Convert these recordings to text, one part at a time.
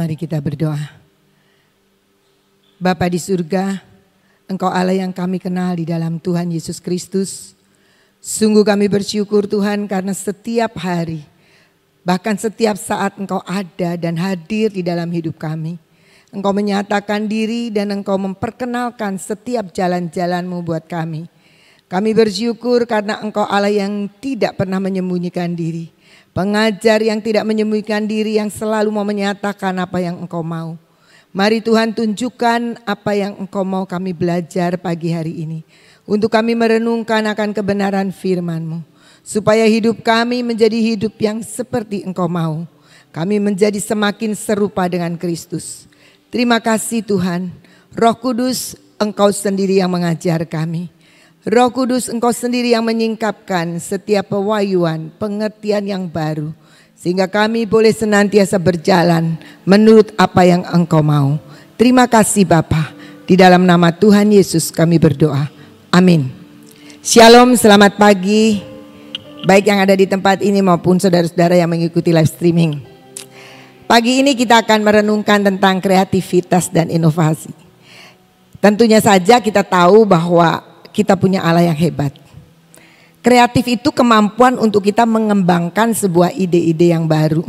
Mari kita berdoa. Bapa di surga, Engkau Allah yang kami kenal di dalam Tuhan Yesus Kristus. Sungguh kami bersyukur Tuhan karena setiap hari, bahkan setiap saat Engkau ada dan hadir di dalam hidup kami. Engkau menyatakan diri dan Engkau memperkenalkan setiap jalan-jalanmu buat kami. Kami bersyukur karena Engkau Allah yang tidak pernah menyembunyikan diri. Pengajar yang tidak menyembunyikan diri yang selalu mau menyatakan apa yang engkau mau. Mari Tuhan tunjukkan apa yang engkau mau kami belajar pagi hari ini. Untuk kami merenungkan akan kebenaran firman-Mu. Supaya hidup kami menjadi hidup yang seperti engkau mau. Kami menjadi semakin serupa dengan Kristus. Terima kasih Tuhan. Roh Kudus engkau sendiri yang mengajar kami. Roh Kudus engkau sendiri yang menyingkapkan setiap pewayuan, pengertian yang baru. Sehingga kami boleh senantiasa berjalan menurut apa yang engkau mau. Terima kasih Bapa. Di dalam nama Tuhan Yesus kami berdoa. Amin. Shalom, selamat pagi. Baik yang ada di tempat ini maupun saudara-saudara yang mengikuti live streaming. Pagi ini kita akan merenungkan tentang kreativitas dan inovasi. Tentunya saja kita tahu bahwa kita punya Allah yang hebat. Kreatif itu kemampuan untuk kita mengembangkan sebuah ide-ide yang baru.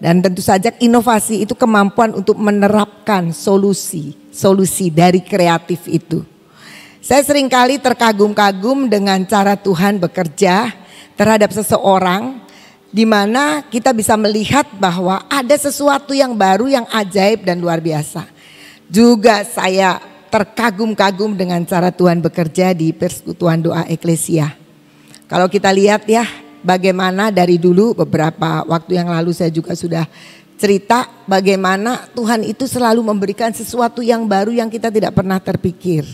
Dan tentu saja inovasi itu kemampuan untuk menerapkan solusi, solusi dari kreatif itu. Saya seringkali terkagum-kagum dengan cara Tuhan bekerja terhadap seseorang di mana kita bisa melihat bahwa ada sesuatu yang baru yang ajaib dan luar biasa. Juga saya terkagum-kagum dengan cara Tuhan bekerja di persekutuan doa eklesia. Kalau kita lihat ya bagaimana dari dulu beberapa waktu yang lalu saya juga sudah cerita bagaimana Tuhan itu selalu memberikan sesuatu yang baru yang kita tidak pernah terpikir.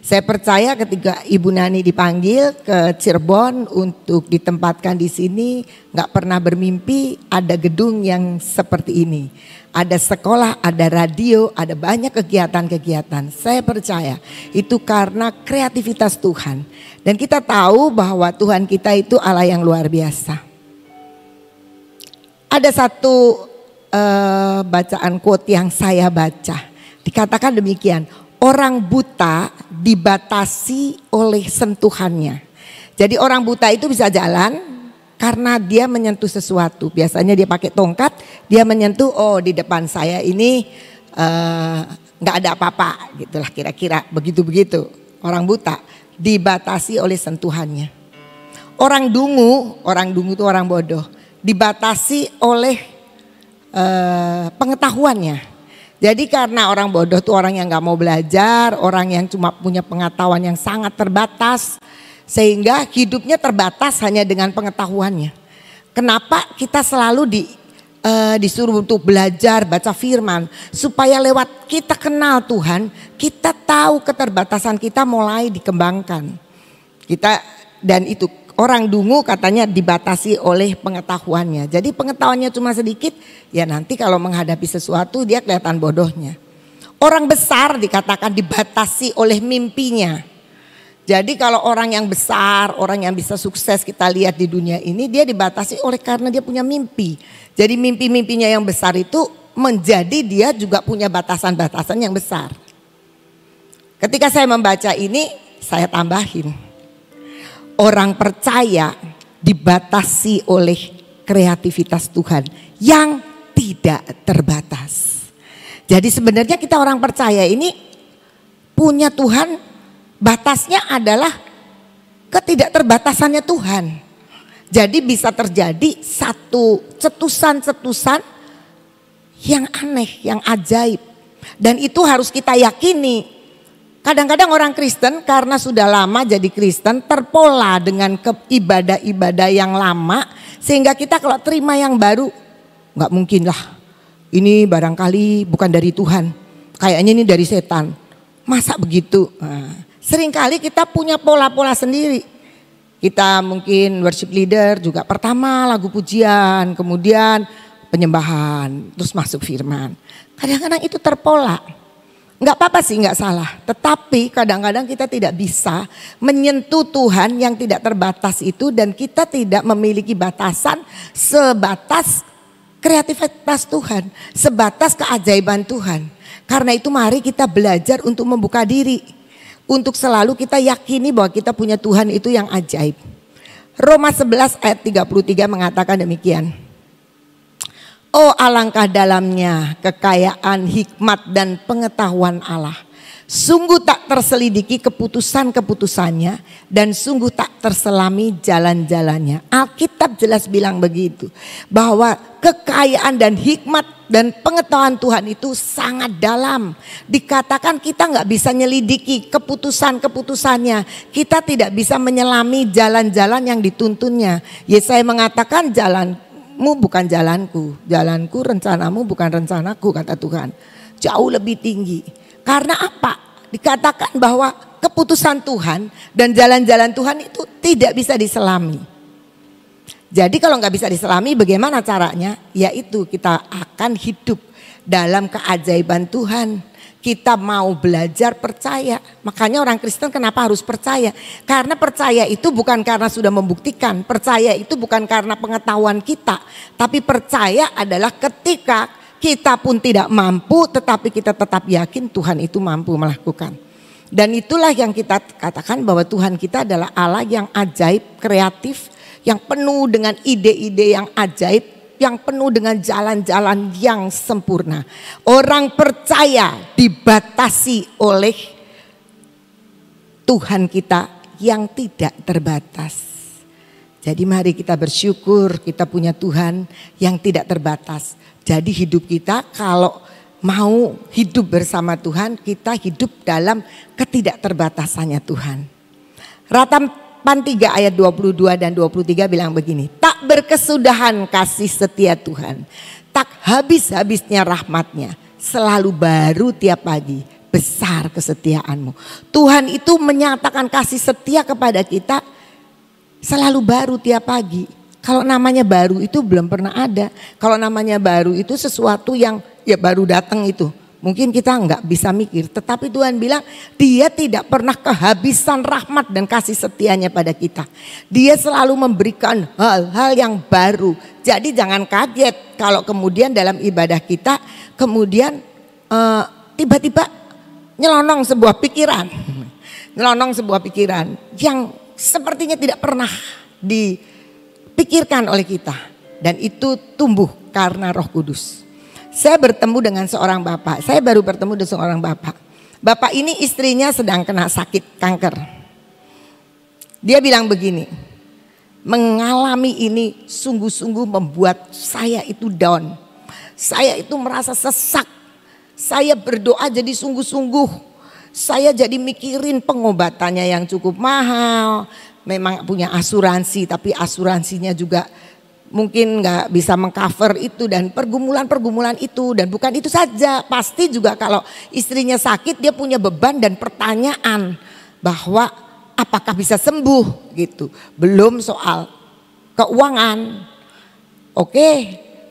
Saya percaya ketika Ibu Nani dipanggil ke Cirebon untuk ditempatkan di sini, nggak pernah bermimpi ada gedung yang seperti ini. Ada sekolah, ada radio, ada banyak kegiatan-kegiatan. Saya percaya itu karena kreativitas Tuhan. Dan kita tahu bahwa Tuhan kita itu Allah yang luar biasa. Ada satu uh, bacaan quote yang saya baca. Dikatakan demikian, orang buta dibatasi oleh sentuhannya. Jadi orang buta itu bisa jalan karena dia menyentuh sesuatu. Biasanya dia pakai tongkat, dia menyentuh, oh di depan saya ini eh, nggak uh, ada apa-apa, gitulah kira-kira begitu-begitu. Orang buta dibatasi oleh sentuhannya. Orang dungu, orang dungu itu orang bodoh, dibatasi oleh uh, pengetahuannya jadi karena orang bodoh itu orang yang nggak mau belajar, orang yang cuma punya pengetahuan yang sangat terbatas, sehingga hidupnya terbatas hanya dengan pengetahuannya. Kenapa kita selalu di uh, disuruh untuk belajar baca firman supaya lewat kita kenal Tuhan, kita tahu keterbatasan kita mulai dikembangkan. Kita dan itu orang dungu katanya dibatasi oleh pengetahuannya. Jadi pengetahuannya cuma sedikit, ya nanti kalau menghadapi sesuatu dia kelihatan bodohnya. Orang besar dikatakan dibatasi oleh mimpinya. Jadi kalau orang yang besar, orang yang bisa sukses kita lihat di dunia ini dia dibatasi oleh karena dia punya mimpi. Jadi mimpi-mimpinya yang besar itu menjadi dia juga punya batasan-batasan yang besar. Ketika saya membaca ini, saya tambahin orang percaya dibatasi oleh kreativitas Tuhan yang tidak terbatas. Jadi sebenarnya kita orang percaya ini punya Tuhan batasnya adalah ketidakterbatasannya Tuhan. Jadi bisa terjadi satu cetusan-cetusan yang aneh, yang ajaib. Dan itu harus kita yakini Kadang-kadang orang Kristen karena sudah lama jadi Kristen terpola dengan ibadah-ibadah yang lama sehingga kita kalau terima yang baru nggak mungkin lah. Ini barangkali bukan dari Tuhan, kayaknya ini dari setan. Masa begitu? Nah, seringkali kita punya pola-pola sendiri. Kita mungkin worship leader juga pertama lagu pujian, kemudian penyembahan, terus masuk firman. Kadang-kadang itu terpola. Enggak apa-apa sih, enggak salah. Tetapi kadang-kadang kita tidak bisa menyentuh Tuhan yang tidak terbatas itu dan kita tidak memiliki batasan sebatas kreativitas Tuhan, sebatas keajaiban Tuhan. Karena itu mari kita belajar untuk membuka diri. Untuk selalu kita yakini bahwa kita punya Tuhan itu yang ajaib. Roma 11 ayat 33 mengatakan demikian. Oh alangkah dalamnya kekayaan, hikmat dan pengetahuan Allah. Sungguh tak terselidiki keputusan-keputusannya dan sungguh tak terselami jalan-jalannya. Alkitab jelas bilang begitu. Bahwa kekayaan dan hikmat dan pengetahuan Tuhan itu sangat dalam. Dikatakan kita nggak bisa nyelidiki keputusan-keputusannya. Kita tidak bisa menyelami jalan-jalan yang dituntunnya. Yesaya mengatakan jalan jalanmu bukan jalanku, jalanku rencanamu bukan rencanaku kata Tuhan. Jauh lebih tinggi. Karena apa? Dikatakan bahwa keputusan Tuhan dan jalan-jalan Tuhan itu tidak bisa diselami. Jadi kalau nggak bisa diselami bagaimana caranya? Yaitu kita akan hidup dalam keajaiban Tuhan kita mau belajar percaya. Makanya orang Kristen kenapa harus percaya? Karena percaya itu bukan karena sudah membuktikan, percaya itu bukan karena pengetahuan kita, tapi percaya adalah ketika kita pun tidak mampu tetapi kita tetap yakin Tuhan itu mampu melakukan. Dan itulah yang kita katakan bahwa Tuhan kita adalah Allah yang ajaib, kreatif, yang penuh dengan ide-ide yang ajaib yang penuh dengan jalan-jalan yang sempurna. Orang percaya dibatasi oleh Tuhan kita yang tidak terbatas. Jadi mari kita bersyukur kita punya Tuhan yang tidak terbatas. Jadi hidup kita kalau mau hidup bersama Tuhan, kita hidup dalam ketidakterbatasannya Tuhan. Ratam 8 3 ayat 22 dan 23 bilang begini. Tak berkesudahan kasih setia Tuhan. Tak habis-habisnya rahmatnya. Selalu baru tiap pagi. Besar kesetiaanmu. Tuhan itu menyatakan kasih setia kepada kita. Selalu baru tiap pagi. Kalau namanya baru itu belum pernah ada. Kalau namanya baru itu sesuatu yang ya baru datang itu Mungkin kita nggak bisa mikir, tetapi Tuhan bilang dia tidak pernah kehabisan rahmat dan kasih setianya pada kita. Dia selalu memberikan hal-hal yang baru. Jadi jangan kaget kalau kemudian dalam ibadah kita kemudian tiba eh, tiba-tiba nyelonong sebuah pikiran. Nyelonong sebuah pikiran yang sepertinya tidak pernah dipikirkan oleh kita. Dan itu tumbuh karena roh kudus. Saya bertemu dengan seorang bapak. Saya baru bertemu dengan seorang bapak. Bapak ini istrinya sedang kena sakit kanker. Dia bilang begini, mengalami ini sungguh-sungguh membuat saya itu down. Saya itu merasa sesak. Saya berdoa jadi sungguh-sungguh. Saya jadi mikirin pengobatannya yang cukup mahal. Memang punya asuransi tapi asuransinya juga mungkin nggak bisa mengcover itu dan pergumulan-pergumulan itu dan bukan itu saja pasti juga kalau istrinya sakit dia punya beban dan pertanyaan bahwa apakah bisa sembuh gitu belum soal keuangan oke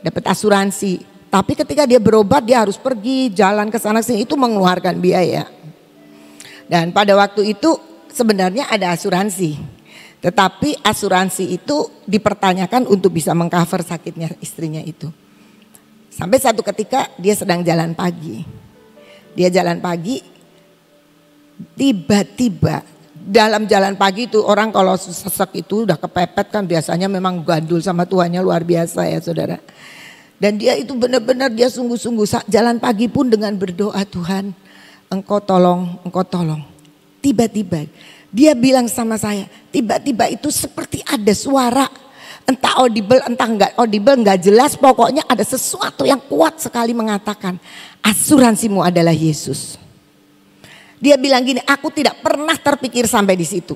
dapat asuransi tapi ketika dia berobat dia harus pergi jalan ke sana sini itu mengeluarkan biaya dan pada waktu itu sebenarnya ada asuransi tetapi asuransi itu dipertanyakan untuk bisa mengcover sakitnya istrinya itu. Sampai satu ketika dia sedang jalan pagi. Dia jalan pagi, tiba-tiba dalam jalan pagi itu orang kalau sesek itu udah kepepet kan biasanya memang gandul sama tuannya luar biasa ya saudara. Dan dia itu benar-benar dia sungguh-sungguh jalan pagi pun dengan berdoa Tuhan engkau tolong, engkau tolong. Tiba-tiba dia bilang sama saya, tiba-tiba itu seperti ada suara. Entah audible, entah enggak audible, enggak jelas. Pokoknya ada sesuatu yang kuat sekali mengatakan, asuransimu adalah Yesus. Dia bilang gini, aku tidak pernah terpikir sampai di situ.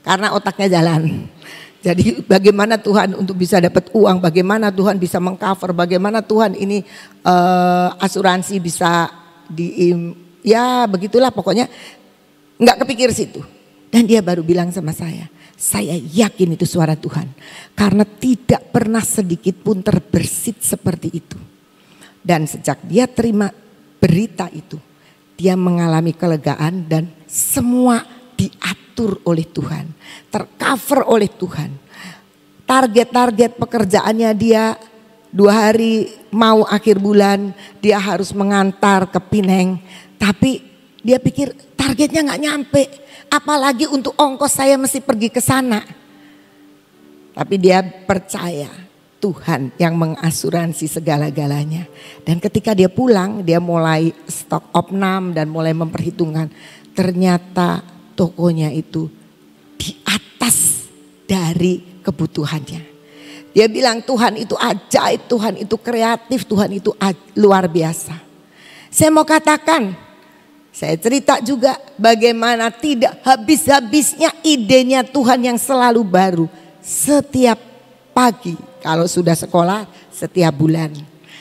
Karena otaknya jalan. Jadi bagaimana Tuhan untuk bisa dapat uang, bagaimana Tuhan bisa mengcover, bagaimana Tuhan ini uh, asuransi bisa di ya begitulah pokoknya nggak kepikir situ. Dan dia baru bilang sama saya, saya yakin itu suara Tuhan. Karena tidak pernah sedikit pun terbersit seperti itu. Dan sejak dia terima berita itu, dia mengalami kelegaan dan semua diatur oleh Tuhan, tercover oleh Tuhan. Target-target pekerjaannya dia dua hari mau akhir bulan dia harus mengantar ke Pineng, tapi dia pikir targetnya nggak nyampe. Apalagi untuk ongkos saya mesti pergi ke sana. Tapi dia percaya Tuhan yang mengasuransi segala-galanya. Dan ketika dia pulang, dia mulai stok opnam dan mulai memperhitungkan. Ternyata tokonya itu di atas dari kebutuhannya. Dia bilang Tuhan itu ajaib, Tuhan itu kreatif, Tuhan itu luar biasa. Saya mau katakan saya cerita juga bagaimana tidak habis-habisnya idenya Tuhan yang selalu baru. Setiap pagi kalau sudah sekolah setiap bulan.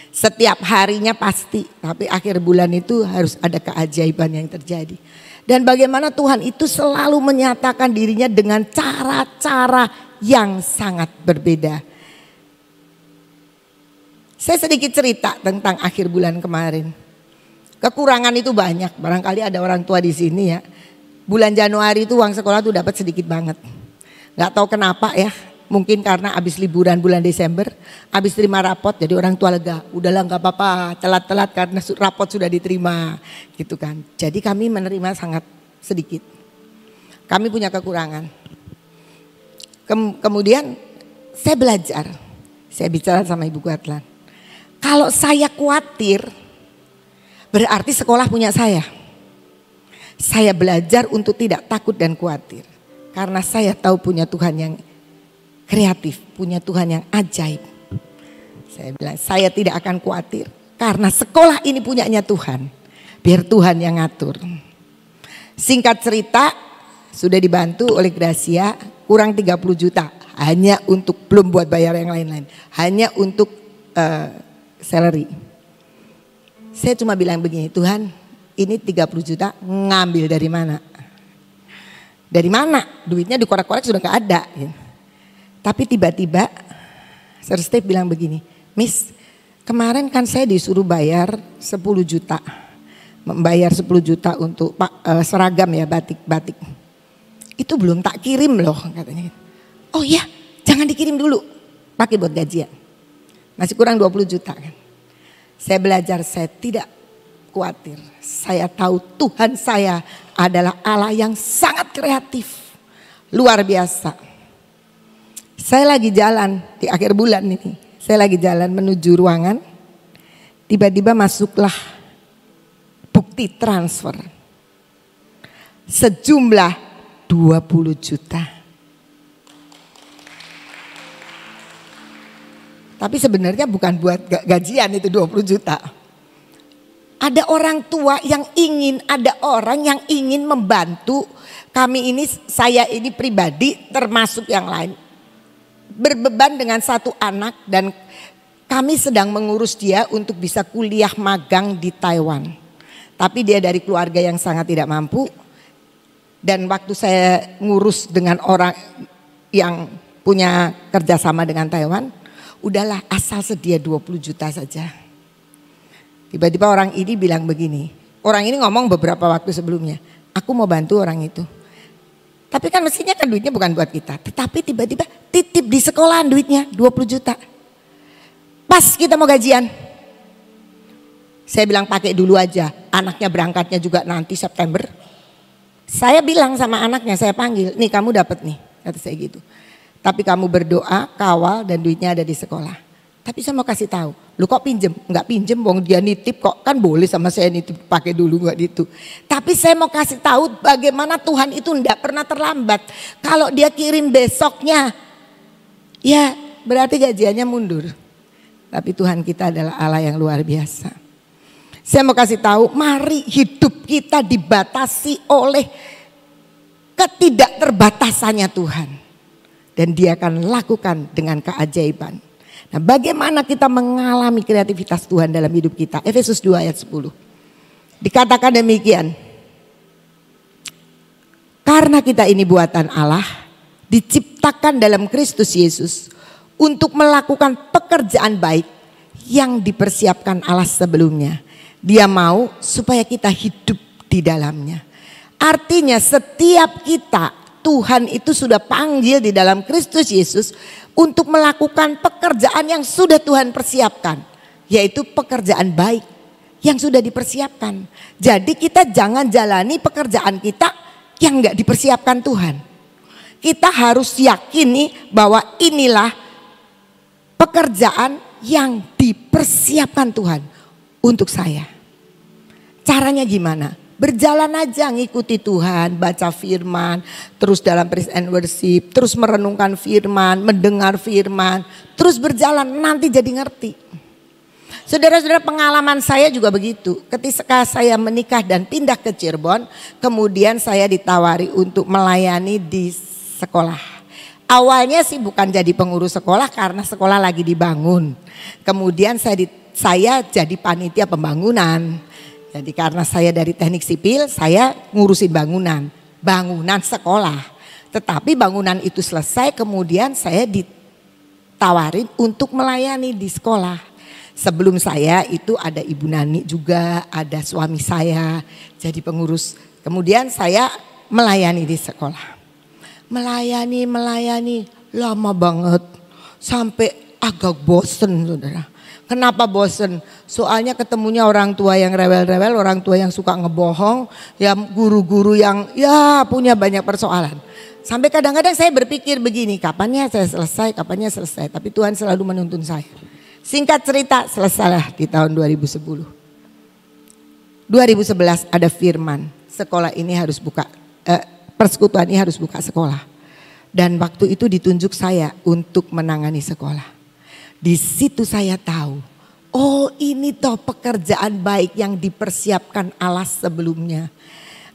Setiap harinya pasti. Tapi akhir bulan itu harus ada keajaiban yang terjadi. Dan bagaimana Tuhan itu selalu menyatakan dirinya dengan cara-cara yang sangat berbeda. Saya sedikit cerita tentang akhir bulan kemarin. Kekurangan itu banyak. Barangkali ada orang tua di sini ya. Bulan Januari itu uang sekolah tuh dapat sedikit banget. Gak tahu kenapa ya. Mungkin karena habis liburan bulan Desember, habis terima rapot jadi orang tua lega. Udahlah nggak apa-apa, telat-telat karena rapot sudah diterima, gitu kan. Jadi kami menerima sangat sedikit. Kami punya kekurangan. Kem kemudian saya belajar, saya bicara sama Ibu Kuatlan. Kalau saya khawatir, Berarti sekolah punya saya. Saya belajar untuk tidak takut dan khawatir. Karena saya tahu punya Tuhan yang kreatif, punya Tuhan yang ajaib. Saya bilang, saya tidak akan khawatir. Karena sekolah ini punyanya Tuhan. Biar Tuhan yang ngatur. Singkat cerita, sudah dibantu oleh Gracia kurang 30 juta. Hanya untuk, belum buat bayar yang lain-lain. Hanya untuk uh, salary. Saya cuma bilang begini, Tuhan ini 30 juta ngambil dari mana? Dari mana? Duitnya di korek korek sudah gak ada. Tapi tiba-tiba Sir Steve bilang begini, Miss kemarin kan saya disuruh bayar 10 juta. Membayar 10 juta untuk pak, uh, seragam ya batik-batik. Itu belum tak kirim loh katanya. Oh iya jangan dikirim dulu. Pakai buat gajian. Masih kurang 20 juta kan. Saya belajar saya tidak khawatir. Saya tahu Tuhan saya adalah Allah yang sangat kreatif. Luar biasa. Saya lagi jalan di akhir bulan ini. Saya lagi jalan menuju ruangan. Tiba-tiba masuklah bukti transfer. Sejumlah 20 juta. Tapi sebenarnya bukan buat gajian itu 20 juta. Ada orang tua yang ingin, ada orang yang ingin membantu kami ini, saya ini pribadi termasuk yang lain. Berbeban dengan satu anak dan kami sedang mengurus dia untuk bisa kuliah magang di Taiwan. Tapi dia dari keluarga yang sangat tidak mampu. Dan waktu saya ngurus dengan orang yang punya kerjasama dengan Taiwan, udahlah asal sedia 20 juta saja. Tiba-tiba orang ini bilang begini, orang ini ngomong beberapa waktu sebelumnya, aku mau bantu orang itu. Tapi kan mestinya kan duitnya bukan buat kita. Tetapi tiba-tiba titip di sekolah duitnya 20 juta. Pas kita mau gajian. Saya bilang pakai dulu aja. Anaknya berangkatnya juga nanti September. Saya bilang sama anaknya, saya panggil. Nih kamu dapat nih. Kata saya gitu. Tapi kamu berdoa, kawal dan duitnya ada di sekolah. Tapi saya mau kasih tahu, lu kok pinjem? Enggak pinjem, bong dia nitip kok. Kan boleh sama saya nitip pakai dulu enggak gitu. Tapi saya mau kasih tahu bagaimana Tuhan itu enggak pernah terlambat. Kalau dia kirim besoknya, ya berarti gajiannya mundur. Tapi Tuhan kita adalah Allah yang luar biasa. Saya mau kasih tahu, mari hidup kita dibatasi oleh ketidakterbatasannya Tuhan dan dia akan lakukan dengan keajaiban. Nah, bagaimana kita mengalami kreativitas Tuhan dalam hidup kita? Efesus 2 ayat 10. Dikatakan demikian. Karena kita ini buatan Allah, diciptakan dalam Kristus Yesus untuk melakukan pekerjaan baik yang dipersiapkan Allah sebelumnya. Dia mau supaya kita hidup di dalamnya. Artinya setiap kita Tuhan itu sudah panggil di dalam Kristus Yesus untuk melakukan pekerjaan yang sudah Tuhan persiapkan, yaitu pekerjaan baik yang sudah dipersiapkan. Jadi kita jangan jalani pekerjaan kita yang nggak dipersiapkan Tuhan. Kita harus yakini bahwa inilah pekerjaan yang dipersiapkan Tuhan untuk saya. Caranya gimana? Berjalan aja ngikuti Tuhan, baca firman, terus dalam praise and worship, terus merenungkan firman, mendengar firman, terus berjalan nanti jadi ngerti. Saudara-saudara pengalaman saya juga begitu. Ketika saya menikah dan pindah ke Cirebon, kemudian saya ditawari untuk melayani di sekolah awalnya sih bukan jadi pengurus sekolah karena sekolah lagi dibangun. Kemudian saya di, saya jadi panitia pembangunan. Jadi karena saya dari teknik sipil, saya ngurusin bangunan, bangunan sekolah. Tetapi bangunan itu selesai kemudian saya ditawarin untuk melayani di sekolah. Sebelum saya itu ada Ibu Nani juga, ada suami saya jadi pengurus. Kemudian saya melayani di sekolah. Melayani, melayani lama banget sampai agak bosen saudara Kenapa bosen? Soalnya ketemunya orang tua yang rewel-rewel, orang tua yang suka ngebohong, ya guru-guru yang ya punya banyak persoalan. Sampai kadang-kadang saya berpikir begini, kapannya saya selesai, kapannya selesai. Tapi Tuhan selalu menuntun saya. Singkat cerita, selesailah di tahun 2010. 2011 ada firman, sekolah ini harus buka, eh, persekutuan ini harus buka sekolah. Dan waktu itu ditunjuk saya untuk menangani sekolah di situ saya tahu, oh ini toh pekerjaan baik yang dipersiapkan Allah sebelumnya.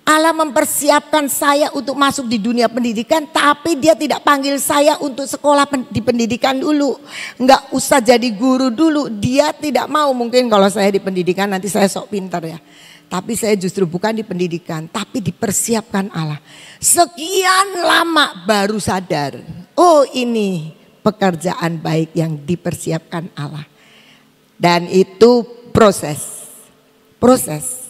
Allah mempersiapkan saya untuk masuk di dunia pendidikan, tapi dia tidak panggil saya untuk sekolah di pendidikan dulu. Enggak usah jadi guru dulu, dia tidak mau mungkin kalau saya di pendidikan nanti saya sok pinter ya. Tapi saya justru bukan di pendidikan, tapi dipersiapkan Allah. Sekian lama baru sadar, oh ini pekerjaan baik yang dipersiapkan Allah. Dan itu proses. Proses.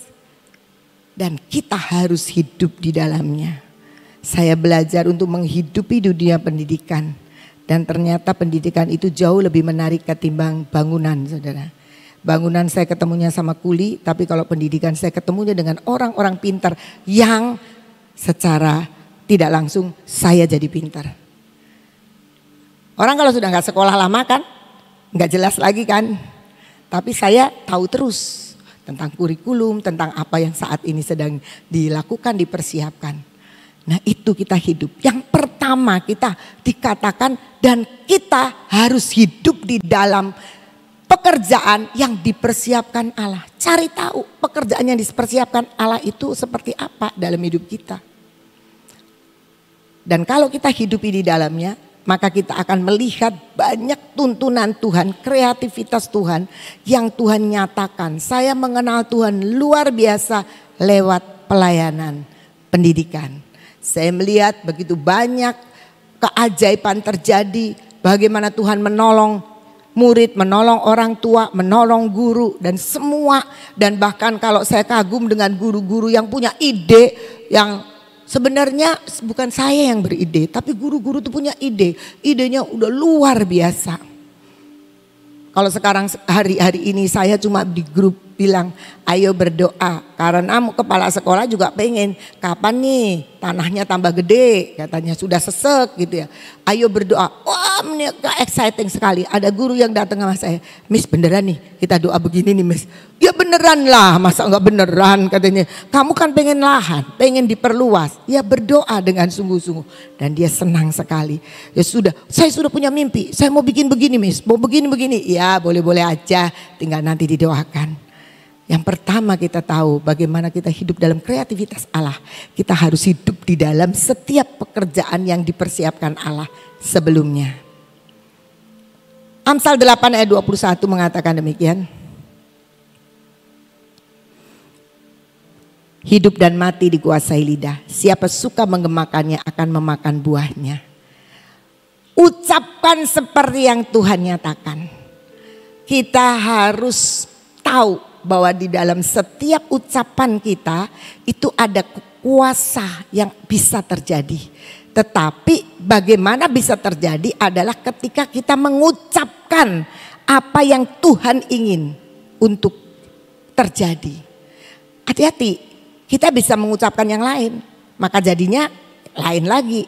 Dan kita harus hidup di dalamnya. Saya belajar untuk menghidupi dunia pendidikan. Dan ternyata pendidikan itu jauh lebih menarik ketimbang bangunan saudara. Bangunan saya ketemunya sama kuli, tapi kalau pendidikan saya ketemunya dengan orang-orang pintar yang secara tidak langsung saya jadi pintar. Orang kalau sudah nggak sekolah lama kan, nggak jelas lagi kan. Tapi saya tahu terus tentang kurikulum, tentang apa yang saat ini sedang dilakukan, dipersiapkan. Nah itu kita hidup. Yang pertama kita dikatakan dan kita harus hidup di dalam pekerjaan yang dipersiapkan Allah. Cari tahu pekerjaan yang dipersiapkan Allah itu seperti apa dalam hidup kita. Dan kalau kita hidupi di dalamnya, maka kita akan melihat banyak tuntunan Tuhan, kreativitas Tuhan yang Tuhan nyatakan. Saya mengenal Tuhan luar biasa lewat pelayanan pendidikan. Saya melihat begitu banyak keajaiban terjadi, bagaimana Tuhan menolong murid, menolong orang tua, menolong guru dan semua dan bahkan kalau saya kagum dengan guru-guru yang punya ide yang Sebenarnya bukan saya yang beride, tapi guru-guru itu punya ide. Idenya udah luar biasa. Kalau sekarang hari-hari ini saya cuma di grup bilang ayo berdoa karena kepala sekolah juga pengen kapan nih tanahnya tambah gede katanya sudah sesek gitu ya ayo berdoa wah ini exciting sekali ada guru yang datang sama saya miss beneran nih kita doa begini nih miss ya beneran lah masa nggak beneran katanya kamu kan pengen lahan pengen diperluas ya berdoa dengan sungguh-sungguh dan dia senang sekali ya sudah saya sudah punya mimpi saya mau bikin begini miss mau begini begini ya boleh-boleh aja tinggal nanti didoakan yang pertama kita tahu bagaimana kita hidup dalam kreativitas Allah. Kita harus hidup di dalam setiap pekerjaan yang dipersiapkan Allah sebelumnya. Amsal 8 ayat 21 mengatakan demikian. Hidup dan mati dikuasai lidah. Siapa suka mengemakannya akan memakan buahnya. Ucapkan seperti yang Tuhan nyatakan. Kita harus tahu bahwa di dalam setiap ucapan kita itu ada kuasa yang bisa terjadi. Tetapi bagaimana bisa terjadi adalah ketika kita mengucapkan apa yang Tuhan ingin untuk terjadi. Hati-hati, kita bisa mengucapkan yang lain, maka jadinya lain lagi.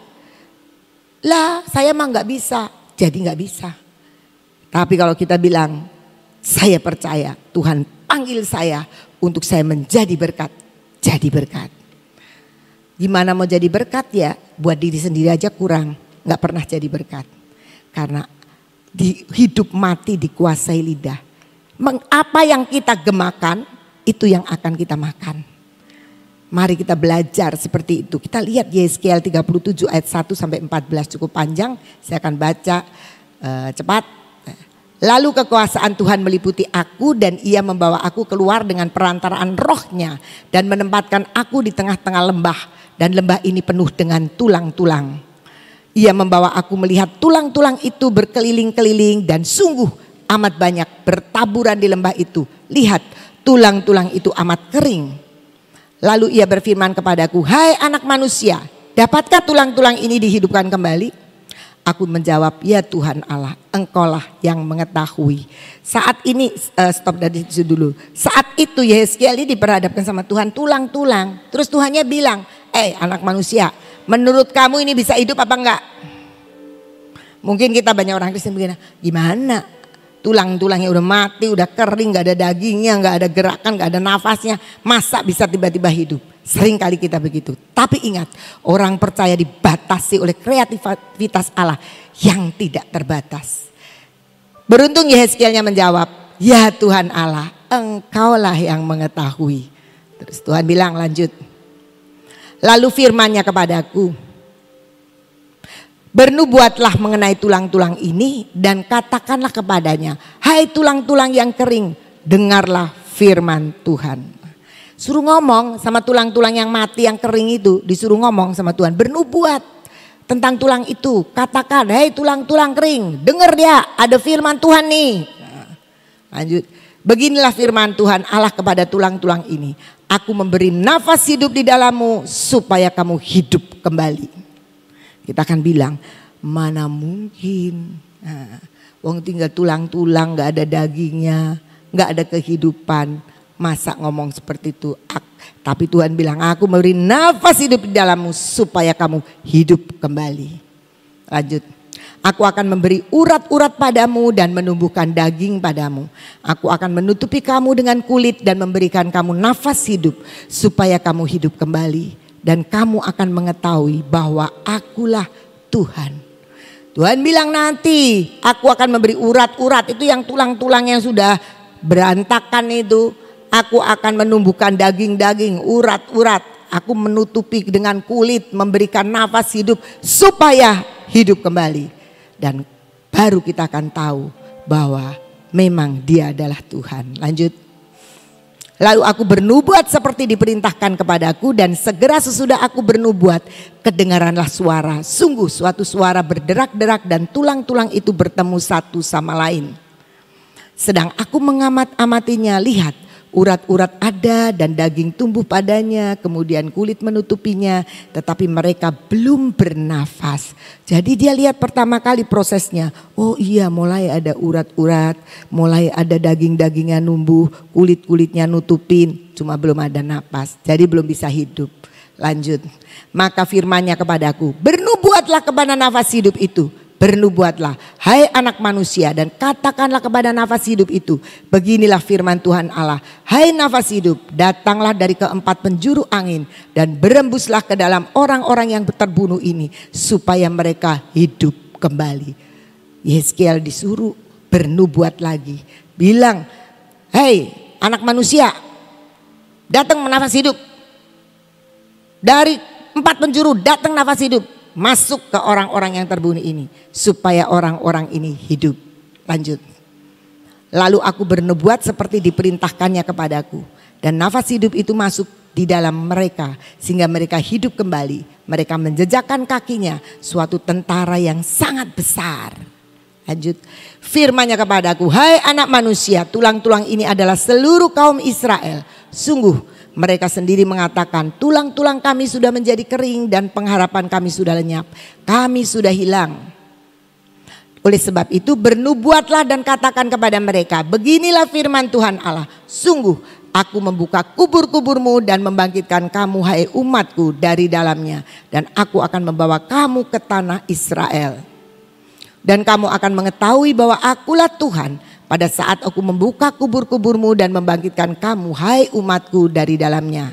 Lah, saya mah nggak bisa, jadi nggak bisa. Tapi kalau kita bilang, saya percaya Tuhan panggil saya untuk saya menjadi berkat. Jadi berkat. Gimana mau jadi berkat ya? Buat diri sendiri aja kurang. Gak pernah jadi berkat. Karena di, hidup mati dikuasai lidah. apa yang kita gemakan itu yang akan kita makan. Mari kita belajar seperti itu. Kita lihat Yeskiel 37 ayat 1 sampai 14 cukup panjang. Saya akan baca uh, cepat Lalu kekuasaan Tuhan meliputi aku dan ia membawa aku keluar dengan perantaraan rohnya dan menempatkan aku di tengah-tengah lembah dan lembah ini penuh dengan tulang-tulang. Ia membawa aku melihat tulang-tulang itu berkeliling-keliling dan sungguh amat banyak bertaburan di lembah itu. Lihat tulang-tulang itu amat kering. Lalu ia berfirman kepadaku, hai anak manusia dapatkah tulang-tulang ini dihidupkan kembali? Aku menjawab, ya Tuhan Allah, engkaulah yang mengetahui. Saat ini, uh, stop dari situ dulu. Saat itu Yeskiel ini diperhadapkan sama Tuhan tulang-tulang. Terus Tuhannya bilang, eh anak manusia, menurut kamu ini bisa hidup apa enggak? Mungkin kita banyak orang Kristen begini, gimana? Tulang-tulangnya udah mati, udah kering, gak ada dagingnya, gak ada gerakan, gak ada nafasnya. Masa bisa tiba-tiba hidup? Sering kali kita begitu. Tapi ingat, orang percaya dibatasi oleh kreativitas Allah yang tidak terbatas. Beruntung Yehezkielnya menjawab, "Ya Tuhan Allah, Engkaulah yang mengetahui." Terus Tuhan bilang lanjut. Lalu firmannya kepadaku, Bernubuatlah mengenai tulang-tulang ini dan katakanlah kepadanya, "Hai tulang-tulang yang kering, dengarlah firman Tuhan." Suruh ngomong sama tulang-tulang yang mati yang kering itu, disuruh ngomong sama Tuhan, bernubuat tentang tulang itu. Katakan, "Hei tulang-tulang kering, dengar dia, ada firman Tuhan nih." Nah, lanjut. Beginilah firman Tuhan Allah kepada tulang-tulang ini. Aku memberi nafas hidup di dalammu supaya kamu hidup kembali. Kita akan bilang, mana mungkin. Nah, wong tinggal tulang-tulang, gak ada dagingnya, nggak ada kehidupan Masa ngomong seperti itu? Tapi Tuhan bilang, aku memberi nafas hidup di dalammu supaya kamu hidup kembali. Lanjut. Aku akan memberi urat-urat padamu dan menumbuhkan daging padamu. Aku akan menutupi kamu dengan kulit dan memberikan kamu nafas hidup supaya kamu hidup kembali. Dan kamu akan mengetahui bahwa akulah Tuhan. Tuhan bilang nanti aku akan memberi urat-urat itu yang tulang-tulang yang sudah berantakan itu Aku akan menumbuhkan daging-daging, urat-urat. Aku menutupi dengan kulit, memberikan nafas hidup supaya hidup kembali. Dan baru kita akan tahu bahwa memang dia adalah Tuhan. Lanjut. Lalu aku bernubuat seperti diperintahkan kepadaku dan segera sesudah aku bernubuat kedengaranlah suara. Sungguh suatu suara berderak-derak dan tulang-tulang itu bertemu satu sama lain. Sedang aku mengamat-amatinya lihat urat-urat ada dan daging tumbuh padanya, kemudian kulit menutupinya, tetapi mereka belum bernafas. Jadi dia lihat pertama kali prosesnya, oh iya mulai ada urat-urat, mulai ada daging-dagingnya numbuh, kulit-kulitnya nutupin, cuma belum ada nafas, jadi belum bisa hidup. Lanjut, maka firmannya kepadaku, bernubuatlah kepada nafas hidup itu, bernubuatlah. Hai anak manusia dan katakanlah kepada nafas hidup itu. Beginilah firman Tuhan Allah. Hai nafas hidup datanglah dari keempat penjuru angin. Dan berembuslah ke dalam orang-orang yang terbunuh ini. Supaya mereka hidup kembali. Yeskiel disuruh bernubuat lagi. Bilang, hai anak manusia datang menafas hidup. Dari empat penjuru datang nafas hidup masuk ke orang-orang yang terbunuh ini supaya orang-orang ini hidup. Lanjut. Lalu aku bernubuat seperti diperintahkannya kepadaku dan nafas hidup itu masuk di dalam mereka sehingga mereka hidup kembali. Mereka menjejakkan kakinya suatu tentara yang sangat besar. Lanjut. Firmanya kepadaku, hai anak manusia, tulang-tulang ini adalah seluruh kaum Israel. Sungguh mereka sendiri mengatakan, "Tulang-tulang kami sudah menjadi kering dan pengharapan kami sudah lenyap. Kami sudah hilang." Oleh sebab itu, bernubuatlah dan katakan kepada mereka, "Beginilah firman Tuhan Allah: Sungguh, Aku membuka kubur-kuburmu dan membangkitkan kamu, hai umatku, dari dalamnya, dan aku akan membawa kamu ke tanah Israel." Dan kamu akan mengetahui bahwa Akulah Tuhan pada saat aku membuka kubur-kuburmu dan membangkitkan kamu, hai umatku dari dalamnya.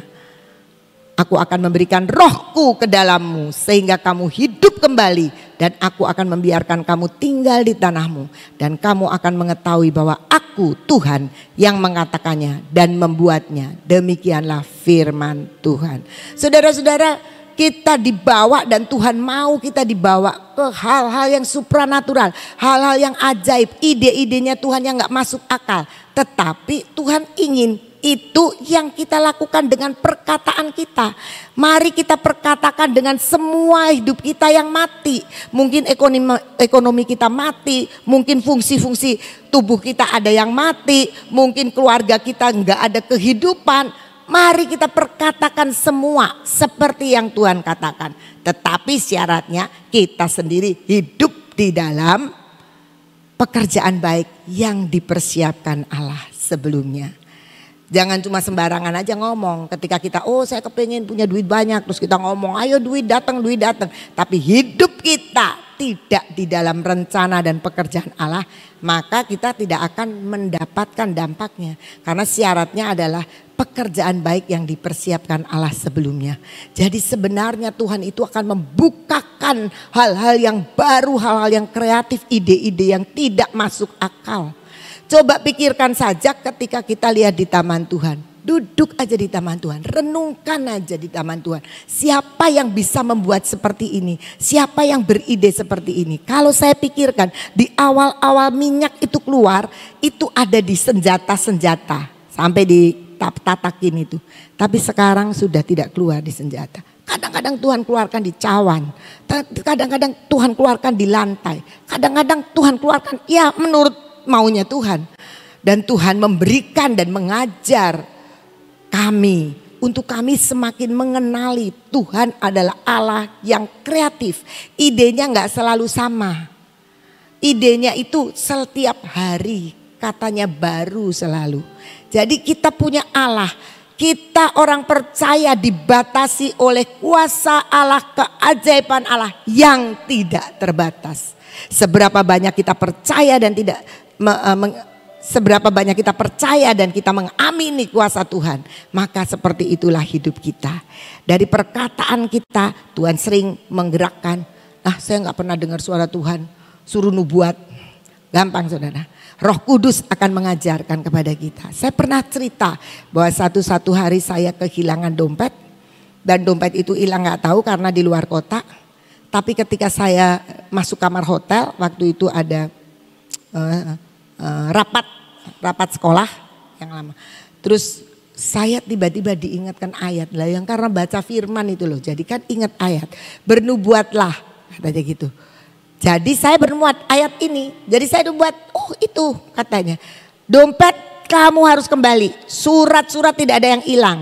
Aku akan memberikan rohku ke dalammu sehingga kamu hidup kembali dan aku akan membiarkan kamu tinggal di tanahmu dan kamu akan mengetahui bahwa aku Tuhan yang mengatakannya dan membuatnya. Demikianlah firman Tuhan. Saudara-saudara, kita dibawa dan Tuhan mau kita dibawa ke hal-hal yang supranatural, hal-hal yang ajaib, ide-idenya Tuhan yang nggak masuk akal. Tetapi Tuhan ingin itu yang kita lakukan dengan perkataan kita. Mari kita perkatakan dengan semua hidup kita yang mati. Mungkin ekonomi, ekonomi kita mati, mungkin fungsi-fungsi tubuh kita ada yang mati, mungkin keluarga kita nggak ada kehidupan mari kita perkatakan semua seperti yang Tuhan katakan. Tetapi syaratnya kita sendiri hidup di dalam pekerjaan baik yang dipersiapkan Allah sebelumnya. Jangan cuma sembarangan aja ngomong ketika kita oh saya kepengen punya duit banyak terus kita ngomong ayo duit datang duit datang tapi hidup kita tidak di dalam rencana dan pekerjaan Allah maka kita tidak akan mendapatkan dampaknya karena syaratnya adalah pekerjaan baik yang dipersiapkan Allah sebelumnya. Jadi sebenarnya Tuhan itu akan membukakan hal-hal yang baru, hal-hal yang kreatif, ide-ide yang tidak masuk akal. Coba pikirkan saja ketika kita lihat di taman Tuhan. Duduk aja di taman Tuhan, renungkan aja di taman Tuhan. Siapa yang bisa membuat seperti ini? Siapa yang beride seperti ini? Kalau saya pikirkan, di awal-awal minyak itu keluar, itu ada di senjata-senjata. Sampai di tatakin itu. Tapi sekarang sudah tidak keluar di senjata. Kadang-kadang Tuhan keluarkan di cawan. Kadang-kadang Tuhan keluarkan di lantai. Kadang-kadang Tuhan keluarkan ya menurut maunya Tuhan. Dan Tuhan memberikan dan mengajar kami untuk kami semakin mengenali Tuhan adalah Allah yang kreatif. Idenya nggak selalu sama. Idenya itu setiap hari katanya baru selalu. Jadi kita punya Allah. Kita orang percaya dibatasi oleh kuasa Allah, keajaiban Allah yang tidak terbatas. Seberapa banyak kita percaya dan tidak me, e, me, seberapa banyak kita percaya dan kita mengamini kuasa Tuhan, maka seperti itulah hidup kita. Dari perkataan kita, Tuhan sering menggerakkan, Nah saya nggak pernah dengar suara Tuhan, suruh nubuat. Gampang saudara. Roh Kudus akan mengajarkan kepada kita. Saya pernah cerita bahwa satu-satu hari saya kehilangan dompet dan dompet itu hilang nggak tahu karena di luar kota. Tapi ketika saya masuk kamar hotel, waktu itu ada uh, uh, rapat rapat sekolah yang lama. Terus saya tiba-tiba diingatkan ayat lah yang karena baca firman itu loh. Jadi kan ingat ayat, bernubuatlah katanya gitu. Jadi saya bermuat ayat ini. Jadi saya buat, oh itu katanya. Dompet kamu harus kembali. Surat-surat tidak ada yang hilang.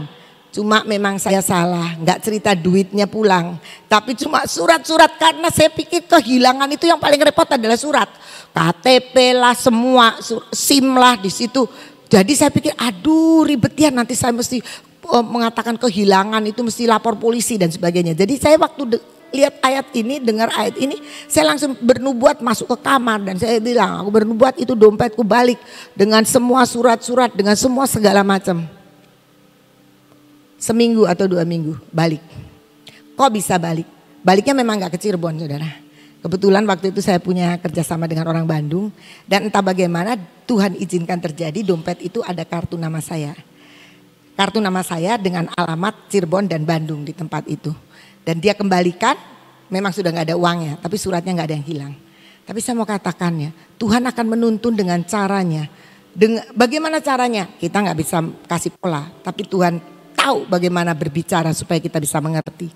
Cuma memang saya salah, nggak cerita duitnya pulang. Tapi cuma surat-surat karena saya pikir kehilangan itu yang paling repot adalah surat. KTP lah semua, SIM lah di situ. Jadi saya pikir aduh ribet ya nanti saya mesti eh, mengatakan kehilangan itu mesti lapor polisi dan sebagainya. Jadi saya waktu lihat ayat ini, dengar ayat ini, saya langsung bernubuat masuk ke kamar dan saya bilang, aku bernubuat itu dompetku balik dengan semua surat-surat, dengan semua segala macam. Seminggu atau dua minggu balik. Kok bisa balik? Baliknya memang gak ke Cirebon saudara. Kebetulan waktu itu saya punya kerjasama dengan orang Bandung dan entah bagaimana Tuhan izinkan terjadi dompet itu ada kartu nama saya. Kartu nama saya dengan alamat Cirebon dan Bandung di tempat itu. Dan dia kembalikan, memang sudah nggak ada uangnya, tapi suratnya nggak ada yang hilang. Tapi saya mau katakannya, Tuhan akan menuntun dengan caranya. Dengan, bagaimana caranya? Kita nggak bisa kasih pola, tapi Tuhan tahu bagaimana berbicara supaya kita bisa mengerti.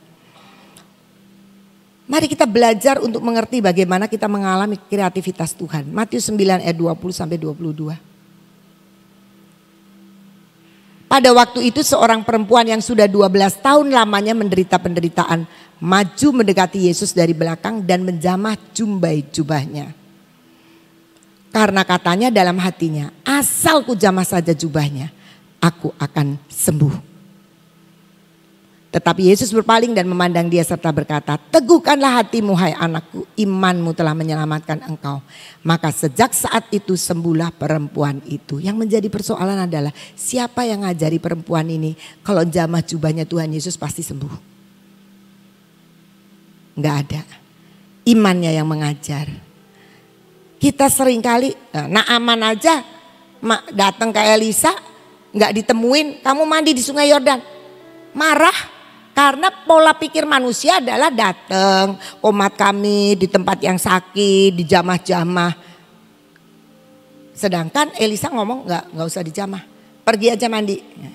Mari kita belajar untuk mengerti bagaimana kita mengalami kreativitas Tuhan. Matius 9 ayat 20 sampai 22. Pada waktu itu seorang perempuan yang sudah 12 tahun lamanya menderita penderitaan maju mendekati Yesus dari belakang dan menjamah jumbai jubahnya. Karena katanya dalam hatinya, asal ku jamah saja jubahnya, aku akan sembuh. Tetapi Yesus berpaling dan memandang dia serta berkata, Teguhkanlah hatimu hai anakku, imanmu telah menyelamatkan engkau. Maka sejak saat itu sembuhlah perempuan itu. Yang menjadi persoalan adalah siapa yang ngajari perempuan ini kalau jamah jubahnya Tuhan Yesus pasti sembuh. Enggak ada. Imannya yang mengajar. Kita seringkali, nah aman aja datang ke Elisa, enggak ditemuin, kamu mandi di sungai Yordan. Marah, karena pola pikir manusia adalah datang umat kami di tempat yang sakit, di jamah jamah Sedangkan Elisa ngomong nggak nggak usah dijamah, pergi aja mandi. Ya.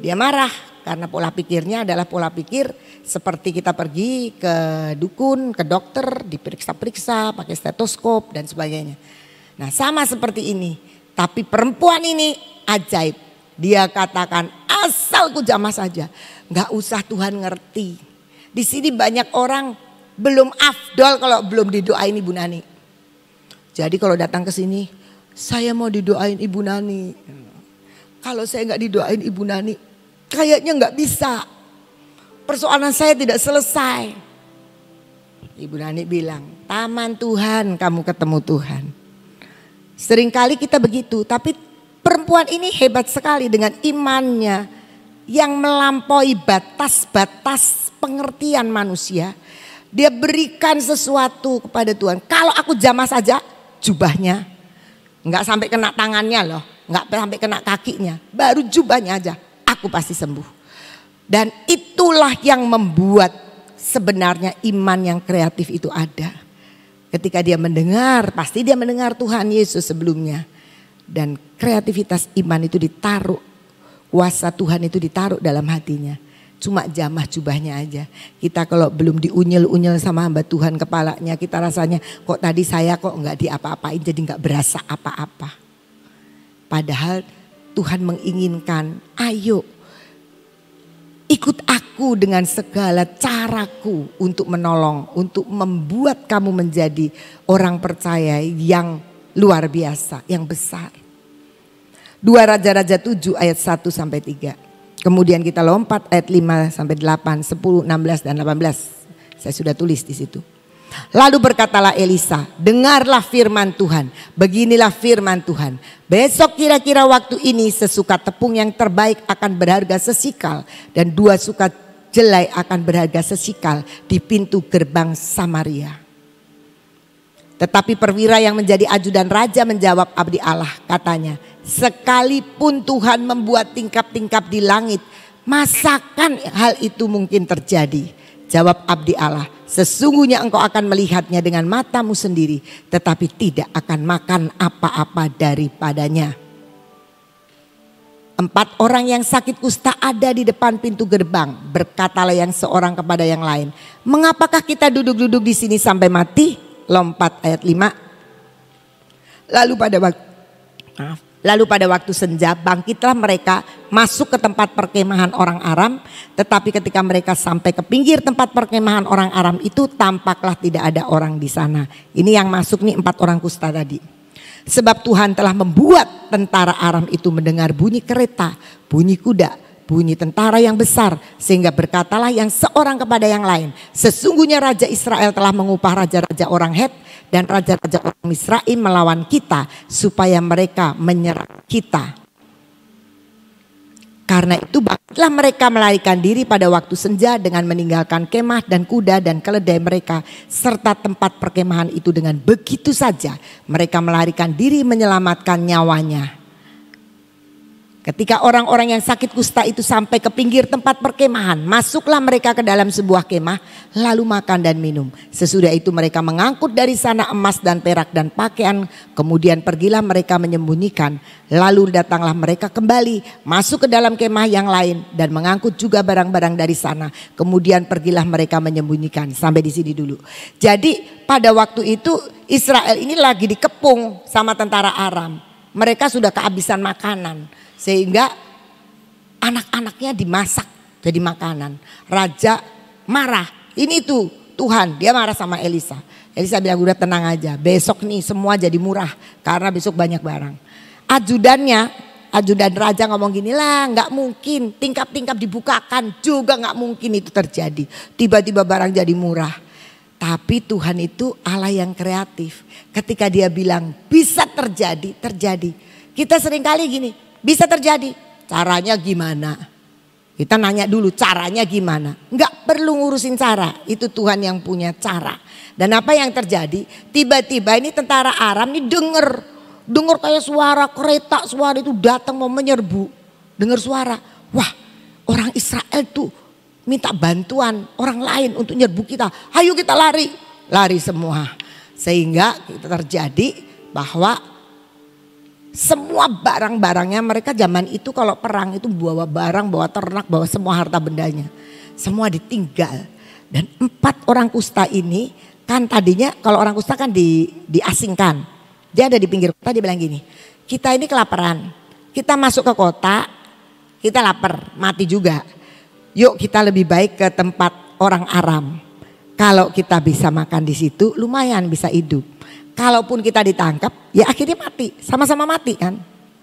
Dia marah karena pola pikirnya adalah pola pikir seperti kita pergi ke dukun, ke dokter, diperiksa-periksa, pakai stetoskop dan sebagainya. Nah sama seperti ini, tapi perempuan ini ajaib. Dia katakan asalku jamah saja nggak usah Tuhan ngerti. Di sini banyak orang belum afdol kalau belum didoain Ibu Nani. Jadi kalau datang ke sini, saya mau didoain Ibu Nani. Kalau saya nggak didoain Ibu Nani, kayaknya nggak bisa. Persoalan saya tidak selesai. Ibu Nani bilang, taman Tuhan kamu ketemu Tuhan. Seringkali kita begitu, tapi perempuan ini hebat sekali dengan imannya, yang melampaui batas-batas pengertian manusia. Dia berikan sesuatu kepada Tuhan. Kalau aku jamah saja jubahnya. Enggak sampai kena tangannya loh. Enggak sampai kena kakinya. Baru jubahnya aja. Aku pasti sembuh. Dan itulah yang membuat sebenarnya iman yang kreatif itu ada. Ketika dia mendengar, pasti dia mendengar Tuhan Yesus sebelumnya. Dan kreativitas iman itu ditaruh kuasa Tuhan itu ditaruh dalam hatinya. Cuma jamah jubahnya aja. Kita kalau belum diunyel-unyel sama hamba Tuhan kepalanya, kita rasanya kok tadi saya kok nggak diapa-apain jadi nggak berasa apa-apa. Padahal Tuhan menginginkan, ayo ikut aku dengan segala caraku untuk menolong, untuk membuat kamu menjadi orang percaya yang luar biasa, yang besar. 2 Raja-Raja 7 ayat 1 sampai 3. Kemudian kita lompat ayat 5 sampai 8, 10, 16 dan 18. Saya sudah tulis di situ. Lalu berkatalah Elisa, dengarlah firman Tuhan. Beginilah firman Tuhan. Besok kira-kira waktu ini sesuka tepung yang terbaik akan berharga sesikal. Dan dua suka jelai akan berharga sesikal di pintu gerbang Samaria. Tetapi perwira yang menjadi ajudan raja menjawab abdi Allah katanya, Sekalipun Tuhan membuat tingkap-tingkap di langit, masakan hal itu mungkin terjadi? Jawab abdi Allah, sesungguhnya engkau akan melihatnya dengan matamu sendiri, tetapi tidak akan makan apa-apa daripadanya. Empat orang yang sakit kusta ada di depan pintu gerbang. Berkatalah yang seorang kepada yang lain. Mengapakah kita duduk-duduk di sini sampai mati? Lompat ayat 5. Lalu pada waktu, maaf. Lalu pada waktu senja bangkitlah mereka masuk ke tempat perkemahan orang Aram. Tetapi ketika mereka sampai ke pinggir tempat perkemahan orang Aram itu tampaklah tidak ada orang di sana. Ini yang masuk nih empat orang kusta tadi. Sebab Tuhan telah membuat tentara Aram itu mendengar bunyi kereta, bunyi kuda, bunyi tentara yang besar sehingga berkatalah yang seorang kepada yang lain sesungguhnya raja Israel telah mengupah raja-raja orang Het dan raja-raja orang Misraim melawan kita supaya mereka menyerang kita. Karena itu bangkitlah mereka melarikan diri pada waktu senja dengan meninggalkan kemah dan kuda dan keledai mereka serta tempat perkemahan itu dengan begitu saja mereka melarikan diri menyelamatkan nyawanya. Ketika orang-orang yang sakit kusta itu sampai ke pinggir tempat perkemahan, masuklah mereka ke dalam sebuah kemah, lalu makan dan minum. Sesudah itu mereka mengangkut dari sana emas dan perak dan pakaian, kemudian pergilah mereka menyembunyikan. Lalu datanglah mereka kembali, masuk ke dalam kemah yang lain dan mengangkut juga barang-barang dari sana. Kemudian pergilah mereka menyembunyikan. Sampai di sini dulu. Jadi pada waktu itu Israel ini lagi dikepung sama tentara Aram. Mereka sudah kehabisan makanan sehingga anak-anaknya dimasak jadi makanan. Raja marah. Ini tuh Tuhan, dia marah sama Elisa. Elisa bilang udah tenang aja, besok nih semua jadi murah karena besok banyak barang. Ajudannya, ajudan raja ngomong gini lah nggak mungkin tingkap-tingkap dibukakan juga nggak mungkin itu terjadi. Tiba-tiba barang jadi murah. Tapi Tuhan itu Allah yang kreatif. Ketika dia bilang bisa terjadi, terjadi. Kita seringkali gini, bisa terjadi. Caranya gimana? Kita nanya dulu caranya gimana. Enggak perlu ngurusin cara. Itu Tuhan yang punya cara. Dan apa yang terjadi? Tiba-tiba ini tentara Aram ini denger. Dengar kayak suara kereta suara itu datang mau menyerbu. Dengar suara. Wah orang Israel tuh minta bantuan orang lain untuk nyerbu kita. Ayo kita lari. Lari semua. Sehingga kita terjadi bahwa semua barang-barangnya mereka zaman itu kalau perang itu bawa barang, bawa ternak, bawa semua harta bendanya. Semua ditinggal. Dan empat orang kusta ini kan tadinya kalau orang kusta kan di, diasingkan. Dia ada di pinggir kota dia bilang gini, kita ini kelaparan. Kita masuk ke kota, kita lapar, mati juga. Yuk kita lebih baik ke tempat orang Aram. Kalau kita bisa makan di situ lumayan bisa hidup. Kalaupun kita ditangkap, ya akhirnya mati. Sama-sama mati kan.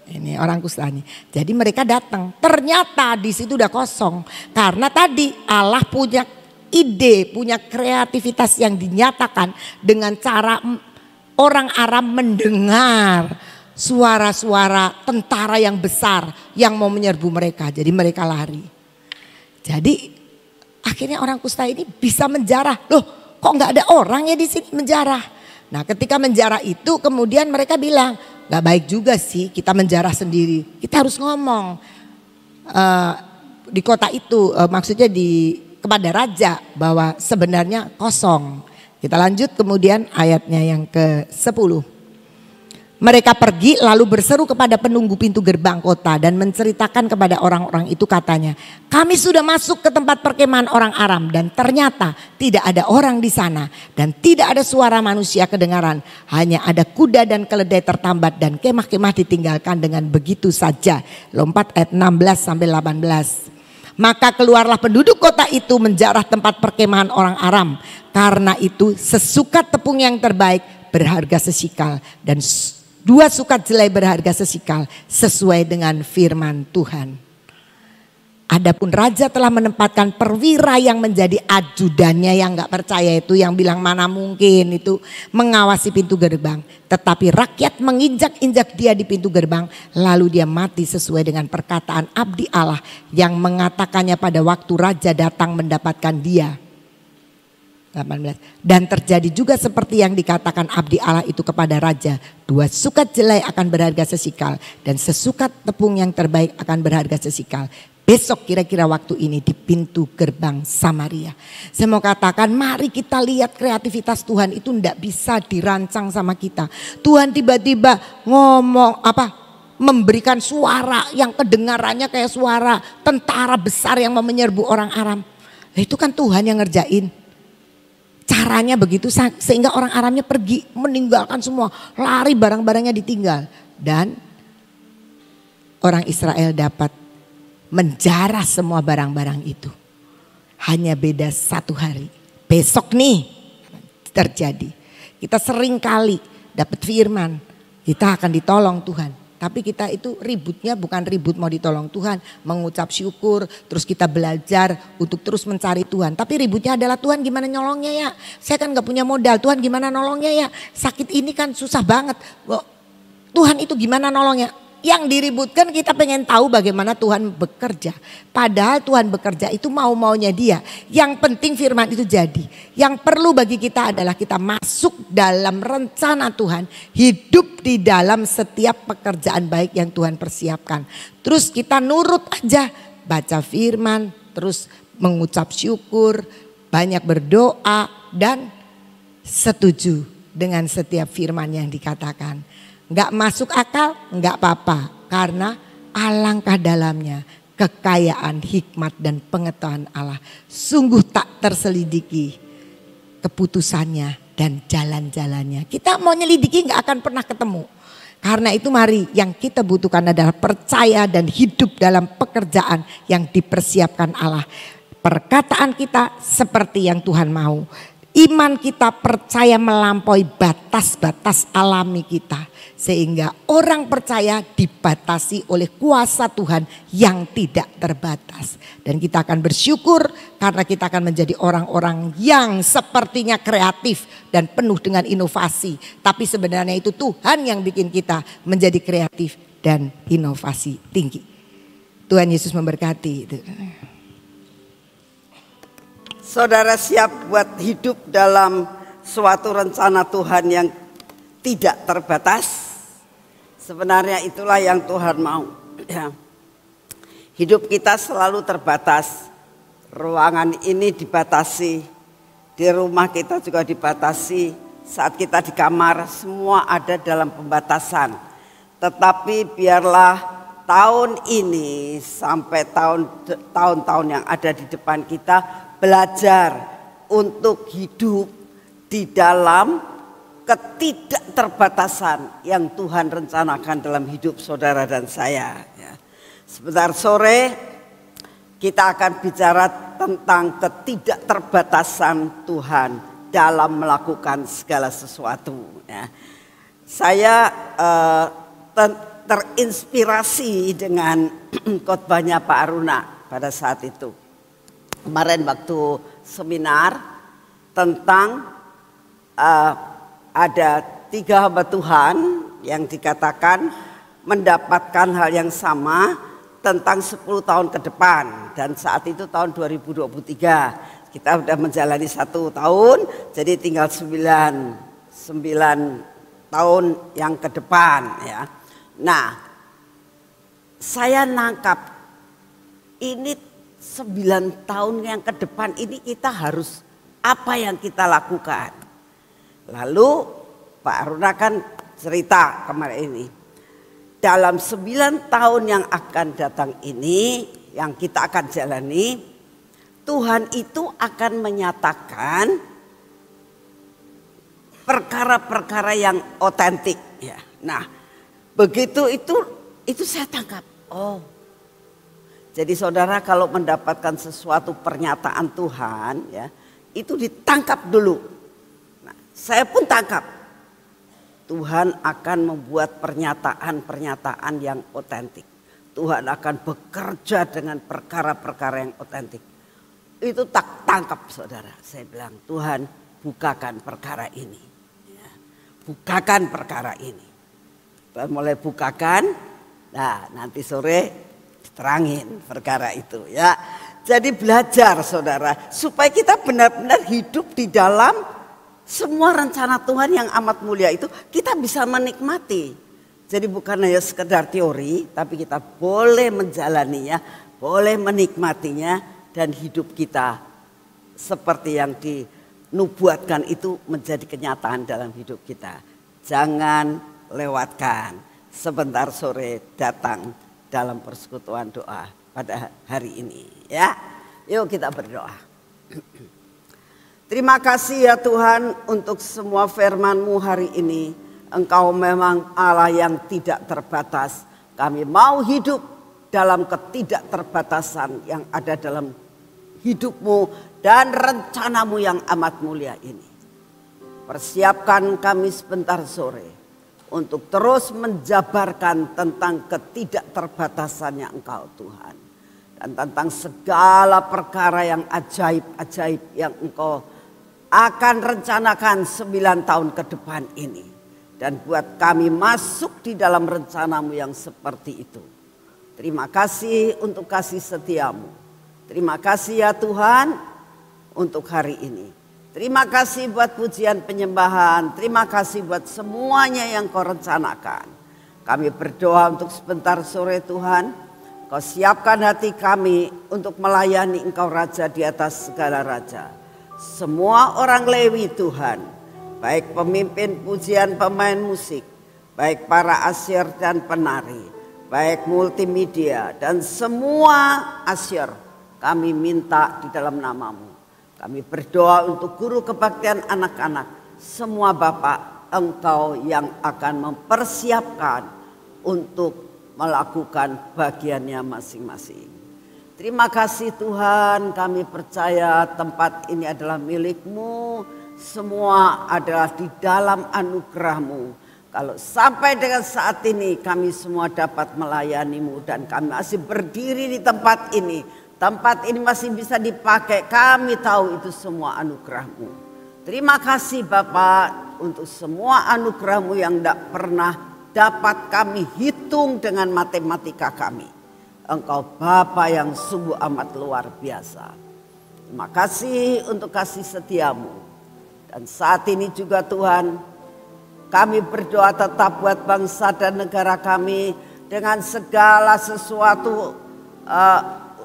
Ini orang kustani. Jadi mereka datang. Ternyata di situ udah kosong. Karena tadi Allah punya ide, punya kreativitas yang dinyatakan dengan cara orang Arab mendengar suara-suara tentara yang besar yang mau menyerbu mereka. Jadi mereka lari. Jadi akhirnya orang kusta ini bisa menjarah. Loh kok nggak ada orang ya di sini menjarah? Nah ketika menjarah itu kemudian mereka bilang gak baik juga sih kita menjarah sendiri. Kita harus ngomong uh, di kota itu uh, maksudnya di kepada raja bahwa sebenarnya kosong. Kita lanjut kemudian ayatnya yang ke sepuluh mereka pergi lalu berseru kepada penunggu pintu gerbang kota dan menceritakan kepada orang-orang itu katanya, "Kami sudah masuk ke tempat perkemahan orang Aram dan ternyata tidak ada orang di sana dan tidak ada suara manusia kedengaran, hanya ada kuda dan keledai tertambat dan kemah-kemah ditinggalkan dengan begitu saja." Lompat ayat 16 sampai 18. Maka keluarlah penduduk kota itu menjarah tempat perkemahan orang Aram. Karena itu sesuka tepung yang terbaik berharga sesikal dan Dua sukat jelai berharga sesikal sesuai dengan firman Tuhan. Adapun raja telah menempatkan perwira yang menjadi ajudannya yang nggak percaya itu yang bilang mana mungkin itu mengawasi pintu gerbang. Tetapi rakyat menginjak-injak dia di pintu gerbang lalu dia mati sesuai dengan perkataan abdi Allah yang mengatakannya pada waktu raja datang mendapatkan dia. 18. Dan terjadi juga seperti yang dikatakan abdi Allah itu kepada raja. Dua sukat jelai akan berharga sesikal dan sesukat tepung yang terbaik akan berharga sesikal. Besok kira-kira waktu ini di pintu gerbang Samaria. Saya mau katakan mari kita lihat kreativitas Tuhan itu tidak bisa dirancang sama kita. Tuhan tiba-tiba ngomong apa memberikan suara yang kedengarannya kayak suara tentara besar yang mau menyerbu orang Aram. Itu kan Tuhan yang ngerjain caranya begitu sehingga orang Aramnya pergi meninggalkan semua, lari barang-barangnya ditinggal dan orang Israel dapat menjarah semua barang-barang itu. Hanya beda satu hari. Besok nih terjadi. Kita sering kali dapat firman, kita akan ditolong Tuhan. Tapi kita itu ributnya bukan ribut mau ditolong Tuhan, mengucap syukur, terus kita belajar untuk terus mencari Tuhan. Tapi ributnya adalah Tuhan gimana nyolongnya ya? Saya kan nggak punya modal, Tuhan gimana nolongnya ya? Sakit ini kan susah banget. Tuhan itu gimana nolongnya? Yang diributkan kita pengen tahu bagaimana Tuhan bekerja. Padahal Tuhan bekerja itu mau-maunya dia. Yang penting firman itu jadi. Yang perlu bagi kita adalah kita masuk dalam rencana Tuhan. Hidup di dalam setiap pekerjaan baik yang Tuhan persiapkan. Terus kita nurut aja. Baca firman, terus mengucap syukur, banyak berdoa dan setuju dengan setiap firman yang dikatakan nggak masuk akal nggak apa-apa karena alangkah dalamnya kekayaan hikmat dan pengetahuan Allah sungguh tak terselidiki keputusannya dan jalan-jalannya kita mau nyelidiki nggak akan pernah ketemu karena itu mari yang kita butuhkan adalah percaya dan hidup dalam pekerjaan yang dipersiapkan Allah. Perkataan kita seperti yang Tuhan mau. Iman kita percaya melampaui batas-batas alami kita. Sehingga orang percaya dibatasi oleh kuasa Tuhan yang tidak terbatas. Dan kita akan bersyukur karena kita akan menjadi orang-orang yang sepertinya kreatif dan penuh dengan inovasi. Tapi sebenarnya itu Tuhan yang bikin kita menjadi kreatif dan inovasi tinggi. Tuhan Yesus memberkati. Saudara siap buat hidup dalam suatu rencana Tuhan yang tidak terbatas. Sebenarnya itulah yang Tuhan mau. Ya. Hidup kita selalu terbatas. Ruangan ini dibatasi. Di rumah kita juga dibatasi. Saat kita di kamar semua ada dalam pembatasan. Tetapi biarlah tahun ini sampai tahun tahun-tahun yang ada di depan kita belajar untuk hidup di dalam ketidakterbatasan yang Tuhan rencanakan dalam hidup saudara dan saya. Ya. Sebentar sore kita akan bicara tentang ketidakterbatasan Tuhan dalam melakukan segala sesuatu. Ya. Saya eh, terinspirasi dengan khotbahnya Pak Aruna pada saat itu kemarin waktu seminar tentang uh, ada tiga hamba Tuhan yang dikatakan mendapatkan hal yang sama tentang 10 tahun ke depan dan saat itu tahun 2023 kita sudah menjalani satu tahun jadi tinggal 9 9 tahun yang ke depan ya nah saya nangkap ini Sembilan tahun yang ke depan ini kita harus apa yang kita lakukan. Lalu Pak Aruna kan cerita kemarin ini. Dalam sembilan tahun yang akan datang ini, yang kita akan jalani, Tuhan itu akan menyatakan perkara-perkara yang otentik ya. Nah, begitu itu itu saya tangkap. Oh, jadi saudara kalau mendapatkan sesuatu pernyataan Tuhan ya, itu ditangkap dulu. Nah, saya pun tangkap. Tuhan akan membuat pernyataan-pernyataan yang otentik. Tuhan akan bekerja dengan perkara-perkara yang otentik. Itu tak tangkap saudara. Saya bilang Tuhan bukakan perkara ini. Ya, bukakan perkara ini. Mulai bukakan. Nah nanti sore terangin perkara itu ya. Jadi belajar saudara supaya kita benar-benar hidup di dalam semua rencana Tuhan yang amat mulia itu kita bisa menikmati. Jadi bukan hanya sekedar teori tapi kita boleh menjalaninya, boleh menikmatinya dan hidup kita seperti yang dinubuatkan itu menjadi kenyataan dalam hidup kita. Jangan lewatkan sebentar sore datang dalam persekutuan doa pada hari ini ya. Yuk kita berdoa. Terima kasih ya Tuhan untuk semua firman-Mu hari ini. Engkau memang Allah yang tidak terbatas. Kami mau hidup dalam ketidakterbatasan yang ada dalam hidupmu dan rencanamu yang amat mulia ini. Persiapkan kami sebentar sore untuk terus menjabarkan tentang ketidakterbatasannya Engkau Tuhan dan tentang segala perkara yang ajaib-ajaib yang Engkau akan rencanakan sembilan tahun ke depan ini dan buat kami masuk di dalam rencanamu yang seperti itu. Terima kasih untuk kasih setiamu. Terima kasih ya Tuhan untuk hari ini. Terima kasih buat pujian penyembahan. Terima kasih buat semuanya yang kau rencanakan. Kami berdoa untuk sebentar sore Tuhan. Kau siapkan hati kami untuk melayani engkau Raja di atas segala Raja. Semua orang Lewi Tuhan. Baik pemimpin pujian pemain musik. Baik para asir dan penari. Baik multimedia dan semua asir, Kami minta di dalam namamu. Kami berdoa untuk guru kebaktian anak-anak. Semua Bapak, engkau yang akan mempersiapkan untuk melakukan bagiannya masing-masing. Terima kasih Tuhan, kami percaya tempat ini adalah milikmu, semua adalah di dalam anugerahmu. Kalau sampai dengan saat ini kami semua dapat melayanimu dan kami masih berdiri di tempat ini Tempat ini masih bisa dipakai. Kami tahu itu semua anugerahmu. Terima kasih Bapak untuk semua anugerahmu yang tidak pernah dapat kami hitung dengan matematika kami. Engkau Bapak yang sungguh amat luar biasa. Terima kasih untuk kasih setiamu. Dan saat ini juga Tuhan, kami berdoa tetap buat bangsa dan negara kami dengan segala sesuatu eh,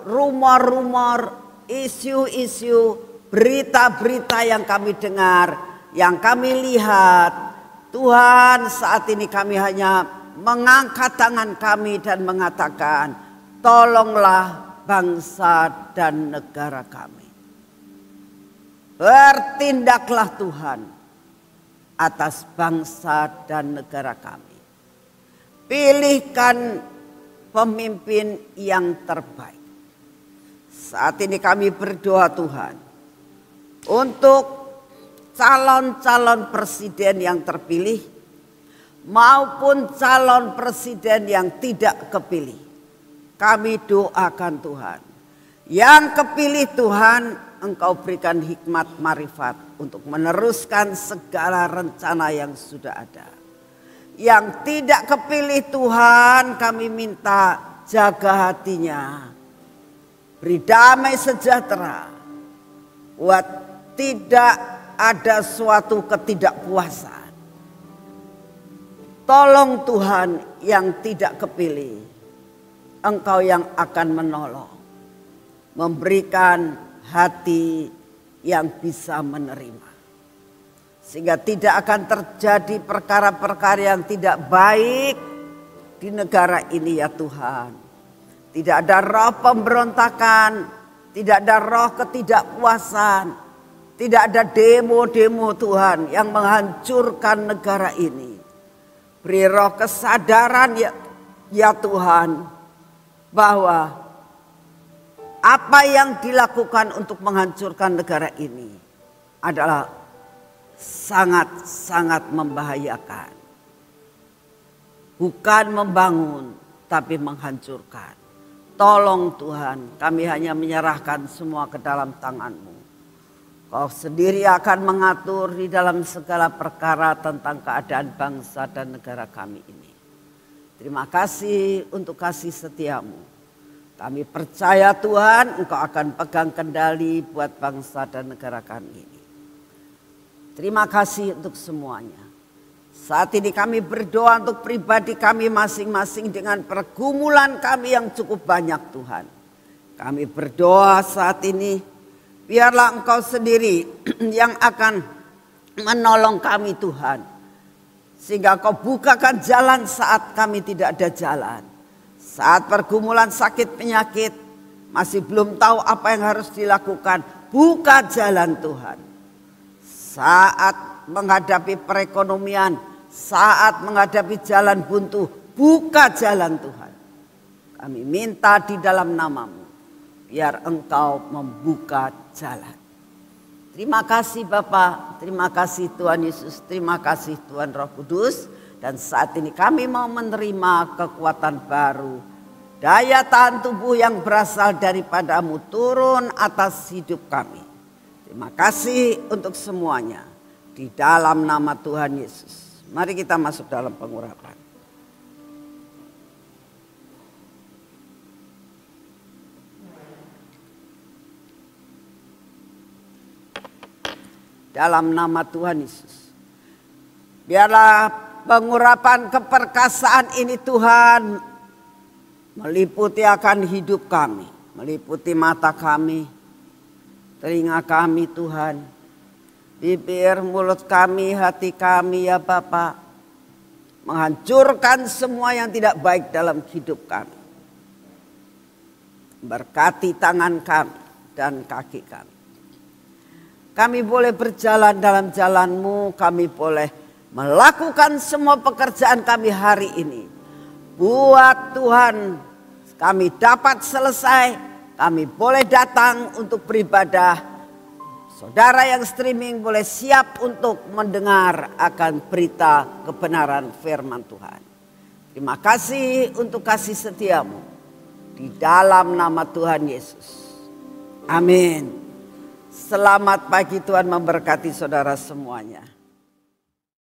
rumor-rumor, isu-isu, berita-berita yang kami dengar, yang kami lihat. Tuhan saat ini kami hanya mengangkat tangan kami dan mengatakan, tolonglah bangsa dan negara kami. Bertindaklah Tuhan atas bangsa dan negara kami. Pilihkan pemimpin yang terbaik. Saat ini kami berdoa Tuhan untuk calon-calon presiden yang terpilih maupun calon presiden yang tidak kepilih. Kami doakan Tuhan. Yang kepilih Tuhan, Engkau berikan hikmat marifat untuk meneruskan segala rencana yang sudah ada. Yang tidak kepilih Tuhan, kami minta jaga hatinya beri damai sejahtera. Buat tidak ada suatu ketidakpuasan. Tolong Tuhan yang tidak kepilih. Engkau yang akan menolong. Memberikan hati yang bisa menerima. Sehingga tidak akan terjadi perkara-perkara yang tidak baik di negara ini ya Tuhan. Tidak ada roh pemberontakan, tidak ada roh ketidakpuasan, tidak ada demo-demo Tuhan yang menghancurkan negara ini. Beri roh kesadaran ya, ya Tuhan bahwa apa yang dilakukan untuk menghancurkan negara ini adalah sangat-sangat membahayakan. Bukan membangun, tapi menghancurkan. Tolong Tuhan, kami hanya menyerahkan semua ke dalam tangan-Mu. Kau sendiri akan mengatur di dalam segala perkara tentang keadaan bangsa dan negara kami ini. Terima kasih untuk kasih setiamu. Kami percaya Tuhan engkau akan pegang kendali buat bangsa dan negara kami ini. Terima kasih untuk semuanya. Saat ini kami berdoa untuk pribadi kami masing-masing dengan pergumulan kami yang cukup banyak Tuhan. Kami berdoa saat ini biarlah engkau sendiri yang akan menolong kami Tuhan. Sehingga kau bukakan jalan saat kami tidak ada jalan. Saat pergumulan sakit penyakit masih belum tahu apa yang harus dilakukan. Buka jalan Tuhan. Saat menghadapi perekonomian saat menghadapi jalan buntu, buka jalan Tuhan. Kami minta di dalam namamu, biar engkau membuka jalan. Terima kasih Bapak, terima kasih Tuhan Yesus, terima kasih Tuhan Roh Kudus. Dan saat ini kami mau menerima kekuatan baru. Daya tahan tubuh yang berasal daripadamu turun atas hidup kami. Terima kasih untuk semuanya. Di dalam nama Tuhan Yesus. Mari kita masuk dalam pengurapan. Dalam nama Tuhan Yesus. Biarlah pengurapan keperkasaan ini Tuhan meliputi akan hidup kami, meliputi mata kami, telinga kami Tuhan, bibir, mulut kami, hati kami ya Bapak. Menghancurkan semua yang tidak baik dalam hidup kami. Berkati tangan kami dan kaki kami. Kami boleh berjalan dalam jalanmu, kami boleh melakukan semua pekerjaan kami hari ini. Buat Tuhan kami dapat selesai, kami boleh datang untuk beribadah Saudara yang streaming boleh siap untuk mendengar akan berita kebenaran firman Tuhan. Terima kasih untuk kasih setiamu. Di dalam nama Tuhan Yesus. Amin. Selamat pagi Tuhan memberkati saudara semuanya.